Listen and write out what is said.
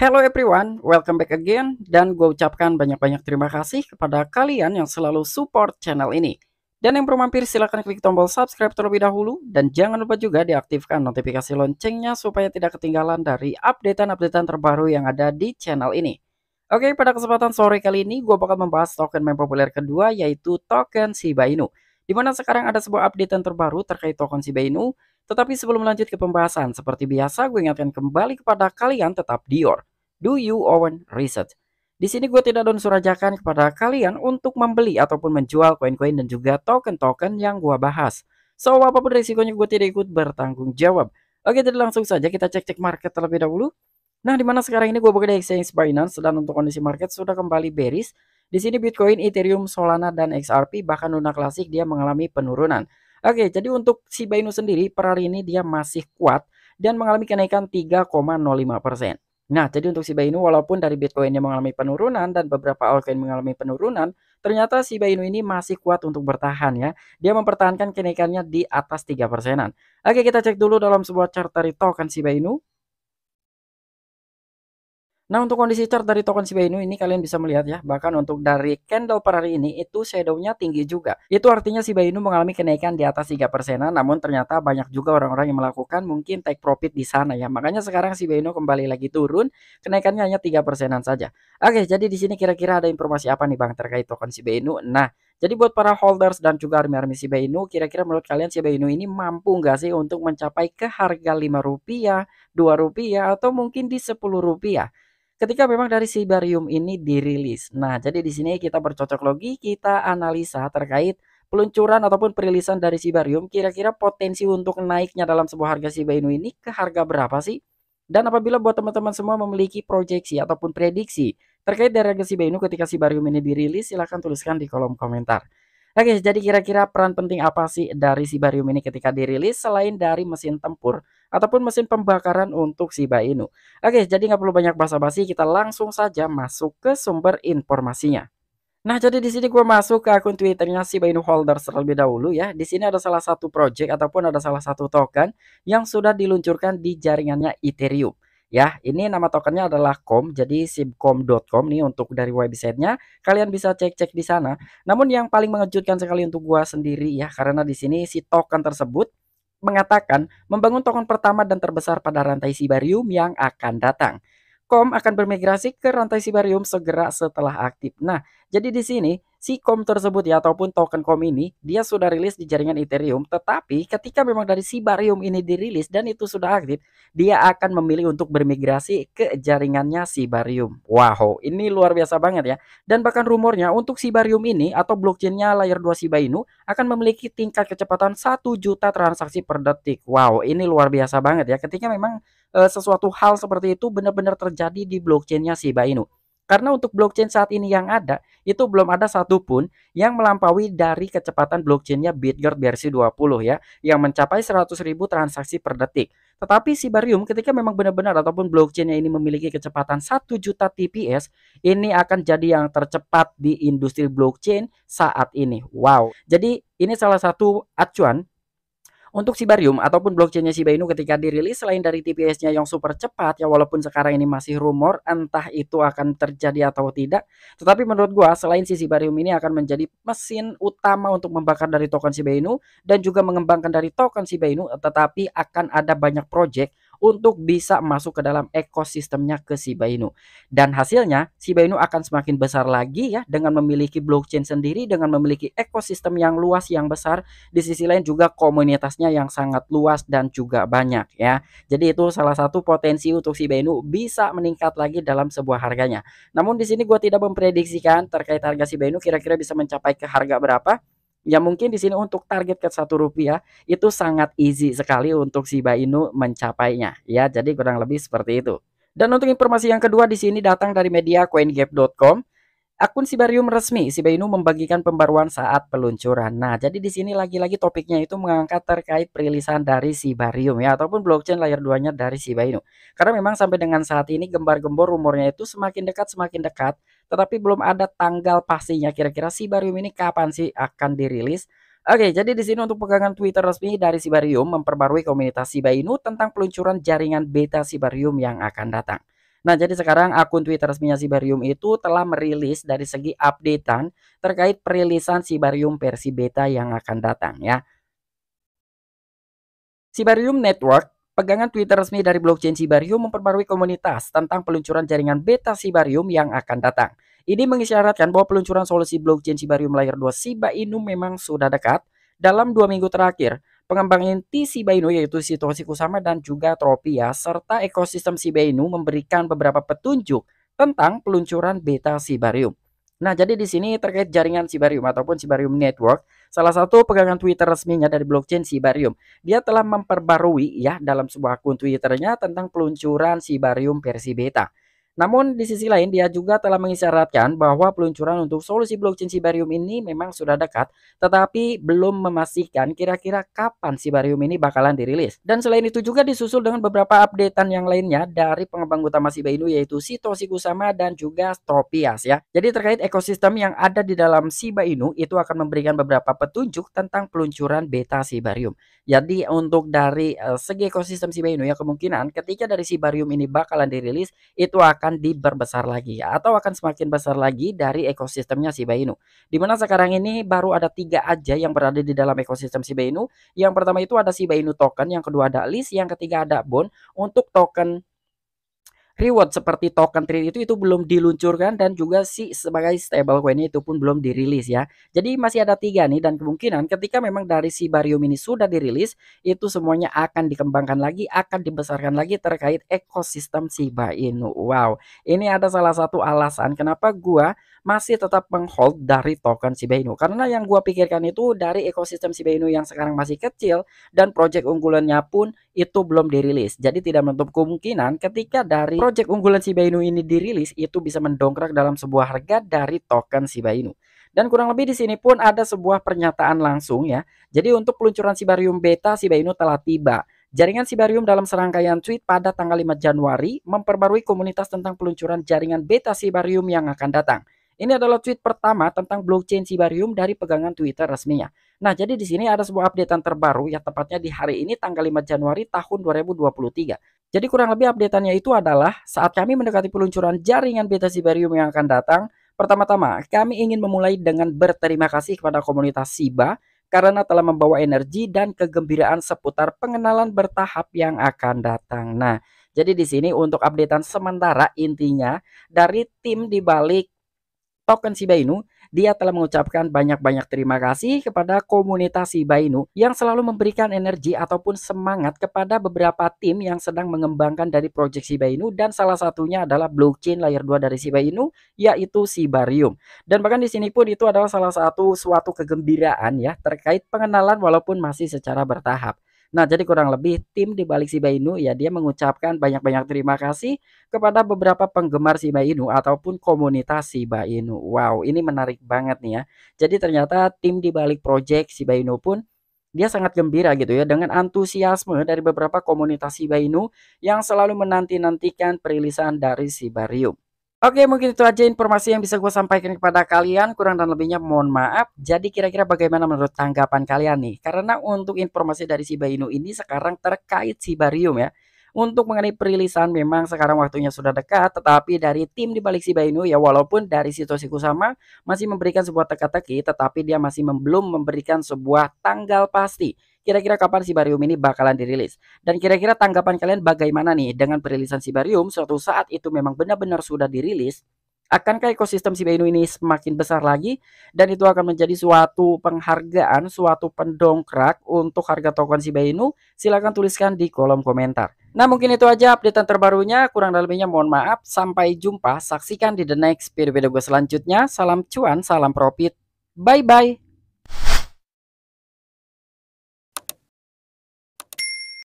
Hello everyone, welcome back again dan gue ucapkan banyak-banyak terima kasih kepada kalian yang selalu support channel ini. Dan yang belum mampir silahkan klik tombol subscribe terlebih dahulu dan jangan lupa juga diaktifkan notifikasi loncengnya supaya tidak ketinggalan dari updatean-updatean terbaru yang ada di channel ini. Oke, pada kesempatan sore kali ini gue bakal membahas token main populer kedua yaitu token Shiba Inu. Dimana sekarang ada sebuah updatean terbaru terkait token Shiba Inu. Tetapi sebelum lanjut ke pembahasan, seperti biasa gue ingatkan kembali kepada kalian tetap Dior do you own research. Di sini gue tidak donsurajakan kepada kalian untuk membeli ataupun menjual koin-koin dan juga token-token yang gue bahas. So, apapun risikonya gue tidak ikut bertanggung jawab. Oke, jadi langsung saja kita cek-cek market terlebih dahulu. Nah, di mana sekarang ini gue buka di exchange Binance dan untuk kondisi market sudah kembali bearish. Di sini Bitcoin, Ethereum, Solana, dan XRP bahkan Luna Klasik dia mengalami penurunan. Oke, jadi untuk si Binance sendiri per hari ini dia masih kuat dan mengalami kenaikan 3,05%. Nah, jadi untuk Shiba Inu walaupun dari Bitcoinnya mengalami penurunan dan beberapa altcoin mengalami penurunan, ternyata Shiba Inu ini masih kuat untuk bertahan ya. Dia mempertahankan kenaikannya di atas 3 persenan. Oke, kita cek dulu dalam sebuah chart dari token Shiba Inu. Nah untuk kondisi chart dari token Shiba Inu ini kalian bisa melihat ya bahkan untuk dari candle per hari ini itu shadownya tinggi juga. Itu artinya Shiba Inu mengalami kenaikan di atas 3 persenan namun ternyata banyak juga orang-orang yang melakukan mungkin take profit di sana ya. Makanya sekarang Shiba Inu kembali lagi turun kenaikannya hanya 3 persenan saja. Oke jadi di sini kira-kira ada informasi apa nih Bang terkait token Shiba Inu. Nah jadi buat para holders dan juga army-army Shiba Inu, kira-kira menurut kalian Shiba Inu ini mampu nggak sih untuk mencapai ke harga 5 rupiah, 2 rupiah, atau mungkin di 10 rupiah? ketika memang dari siberium ini dirilis. Nah, jadi di sini kita bercocok logi, kita analisa terkait peluncuran ataupun perilisan dari siberium, kira-kira potensi untuk naiknya dalam sebuah harga Shiba Inu ini ke harga berapa sih? Dan apabila buat teman-teman semua memiliki proyeksi ataupun prediksi terkait dari harga Shiba Inu ketika siberium ini dirilis, silahkan tuliskan di kolom komentar. Oke, jadi kira-kira peran penting apa sih dari Sibarium ini ketika dirilis selain dari mesin tempur ataupun mesin pembakaran untuk Shiba Inu? Oke, jadi nggak perlu banyak basa-basi, kita langsung saja masuk ke sumber informasinya. Nah, jadi di sini gue masuk ke akun Twitternya si Bainu Holder terlebih dahulu ya. Di sini ada salah satu project ataupun ada salah satu token yang sudah diluncurkan di jaringannya Ethereum ya. Ini nama tokennya adalah COM, jadi simcom.com nih untuk dari websitenya. Kalian bisa cek-cek di sana. Namun yang paling mengejutkan sekali untuk gua sendiri ya, karena di sini si token tersebut mengatakan membangun token pertama dan terbesar pada rantai Sibarium yang akan datang. Com akan bermigrasi ke rantai Sibarium segera setelah aktif. Nah, jadi di sini si COM tersebut ya ataupun token COM ini dia sudah rilis di jaringan Ethereum tetapi ketika memang dari si Barium ini dirilis dan itu sudah aktif dia akan memilih untuk bermigrasi ke jaringannya si Barium. Wow, ini luar biasa banget ya. Dan bahkan rumornya untuk si Barium ini atau blockchainnya layer 2 Shiba Inu akan memiliki tingkat kecepatan 1 juta transaksi per detik. Wow, ini luar biasa banget ya ketika memang eh, sesuatu hal seperti itu benar-benar terjadi di blockchainnya Shiba Inu. Karena untuk blockchain saat ini yang ada, itu belum ada satupun yang melampaui dari kecepatan blockchainnya BitGuard versi 20 ya, yang mencapai ribu transaksi per detik. Tetapi Sibarium ketika memang benar-benar ataupun blockchainnya ini memiliki kecepatan 1 juta TPS, ini akan jadi yang tercepat di industri blockchain saat ini. Wow. Jadi ini salah satu acuan untuk Sibarium ataupun blockchainnya Shiba Inu ketika dirilis selain dari TPS-nya yang super cepat ya walaupun sekarang ini masih rumor entah itu akan terjadi atau tidak. Tetapi menurut gua selain si Sibarium ini akan menjadi mesin utama untuk membakar dari token Shiba Inu dan juga mengembangkan dari token Shiba Inu tetapi akan ada banyak project untuk bisa masuk ke dalam ekosistemnya ke Shiba Inu. Dan hasilnya Shiba Inu akan semakin besar lagi ya dengan memiliki blockchain sendiri, dengan memiliki ekosistem yang luas yang besar, di sisi lain juga komunitasnya yang sangat luas dan juga banyak ya. Jadi itu salah satu potensi untuk Shiba Inu bisa meningkat lagi dalam sebuah harganya. Namun di sini gue tidak memprediksikan terkait harga Shiba Inu kira-kira bisa mencapai ke harga berapa ya mungkin di sini untuk target ke satu rupiah itu sangat easy sekali untuk si Inu mencapainya ya jadi kurang lebih seperti itu dan untuk informasi yang kedua di sini datang dari media coingap.com akun Sibarium resmi Inu membagikan pembaruan saat peluncuran nah jadi di sini lagi-lagi topiknya itu mengangkat terkait perilisan dari Sibarium ya ataupun blockchain layar duanya dari Inu karena memang sampai dengan saat ini gembar-gembor rumornya itu semakin dekat semakin dekat tetapi belum ada tanggal pastinya kira-kira Sibarium ini kapan sih akan dirilis. Oke, jadi di sini untuk pegangan Twitter resmi dari Sibarium memperbarui komunitas Siba Inu tentang peluncuran jaringan beta Sibarium yang akan datang. Nah, jadi sekarang akun Twitter resminya Sibarium itu telah merilis dari segi updatean terkait perilisan Sibarium versi beta yang akan datang ya. Sibarium Network Pegangan Twitter resmi dari blockchain Sibarium memperbarui komunitas tentang peluncuran jaringan beta Sibarium yang akan datang. Ini mengisyaratkan bahwa peluncuran solusi blockchain Sibarium layer 2 Siba Inu memang sudah dekat. Dalam dua minggu terakhir, pengembang inti Siba Inu yaitu situasi Kusama dan juga Tropia serta ekosistem Siba Inu memberikan beberapa petunjuk tentang peluncuran beta Sibarium. Nah, jadi di sini terkait jaringan Sibarium ataupun Sibarium Network, salah satu pegangan Twitter resminya dari blockchain Sibarium, dia telah memperbarui ya dalam sebuah akun Twitternya tentang peluncuran Sibarium versi beta. Namun di sisi lain dia juga telah mengisyaratkan bahwa peluncuran untuk solusi blockchain Sibarium ini memang sudah dekat tetapi belum memastikan kira-kira kapan Sibarium ini bakalan dirilis. Dan selain itu juga disusul dengan beberapa updatean yang lainnya dari pengembang utama Shiba Inu yaitu Sitoshi Kusama dan juga Stropias ya. Jadi terkait ekosistem yang ada di dalam Shiba Inu itu akan memberikan beberapa petunjuk tentang peluncuran beta Sibarium. Jadi untuk dari eh, segi ekosistem Shiba Inu ya kemungkinan ketika dari Sibarium ini bakalan dirilis itu akan akan diperbesar lagi atau akan semakin besar lagi dari ekosistemnya Shiba Inu. Dimana sekarang ini baru ada tiga aja yang berada di dalam ekosistem Shiba Inu. Yang pertama itu ada Shiba Inu token, yang kedua ada list, yang ketiga ada bond. Untuk token reward seperti token trade itu itu belum diluncurkan dan juga si sebagai stablecoin itu pun belum dirilis ya. Jadi masih ada tiga nih dan kemungkinan ketika memang dari si Barium ini sudah dirilis itu semuanya akan dikembangkan lagi, akan dibesarkan lagi terkait ekosistem Shiba Inu. Wow, ini ada salah satu alasan kenapa gua masih tetap menghold dari token Shiba Inu karena yang gua pikirkan itu dari ekosistem Shiba Inu yang sekarang masih kecil dan project unggulannya pun itu belum dirilis. Jadi tidak menutup kemungkinan ketika dari proyek unggulan Shiba Inu ini dirilis, itu bisa mendongkrak dalam sebuah harga dari token Shiba Inu. Dan kurang lebih di sini pun ada sebuah pernyataan langsung ya. Jadi untuk peluncuran Sibarium Beta, Shiba Inu telah tiba. Jaringan Sibarium dalam serangkaian tweet pada tanggal 5 Januari memperbarui komunitas tentang peluncuran jaringan Beta Sibarium yang akan datang. Ini adalah tweet pertama tentang blockchain Sibarium dari pegangan Twitter resminya. Nah, jadi di sini ada sebuah updatean terbaru ya tepatnya di hari ini tanggal 5 Januari tahun 2023. Jadi kurang lebih updateannya itu adalah saat kami mendekati peluncuran jaringan beta Siberium yang akan datang, pertama-tama kami ingin memulai dengan berterima kasih kepada komunitas SIBA karena telah membawa energi dan kegembiraan seputar pengenalan bertahap yang akan datang. Nah, jadi di sini untuk updatean sementara intinya dari tim di balik token Siba Inu dia telah mengucapkan banyak-banyak terima kasih kepada komunitas Shiba Inu yang selalu memberikan energi ataupun semangat kepada beberapa tim yang sedang mengembangkan dari proyek Shiba Inu dan salah satunya adalah blockchain layer 2 dari Shiba Inu yaitu Sibarium Dan bahkan di sini pun itu adalah salah satu suatu kegembiraan ya terkait pengenalan walaupun masih secara bertahap. Nah, jadi kurang lebih tim di balik Shiba Inu ya dia mengucapkan banyak-banyak terima kasih kepada beberapa penggemar Shiba Inu ataupun komunitas Shiba Inu. Wow, ini menarik banget nih ya. Jadi ternyata tim di balik project Shiba Inu pun dia sangat gembira gitu ya dengan antusiasme dari beberapa komunitas Shiba Inu yang selalu menanti-nantikan perilisan dari Sibarium. Oke mungkin itu aja informasi yang bisa gue sampaikan kepada kalian kurang dan lebihnya mohon maaf jadi kira-kira bagaimana menurut tanggapan kalian nih karena untuk informasi dari si Inu ini sekarang terkait si barium ya untuk mengenai perilisan memang sekarang waktunya sudah dekat tetapi dari tim di balik si ya walaupun dari situasi sama masih memberikan sebuah teka-teki tetapi dia masih belum memberikan sebuah tanggal pasti kira-kira kapan Sibarium ini bakalan dirilis. Dan kira-kira tanggapan kalian bagaimana nih dengan perilisan Sibarium suatu saat itu memang benar-benar sudah dirilis? Akankah ekosistem Shiba Inu ini semakin besar lagi dan itu akan menjadi suatu penghargaan, suatu pendongkrak untuk harga token Shiba Inu? Silahkan tuliskan di kolom komentar. Nah mungkin itu aja update terbarunya, kurang lebihnya mohon maaf. Sampai jumpa, saksikan di the next video-video gue selanjutnya. Salam cuan, salam profit. Bye-bye.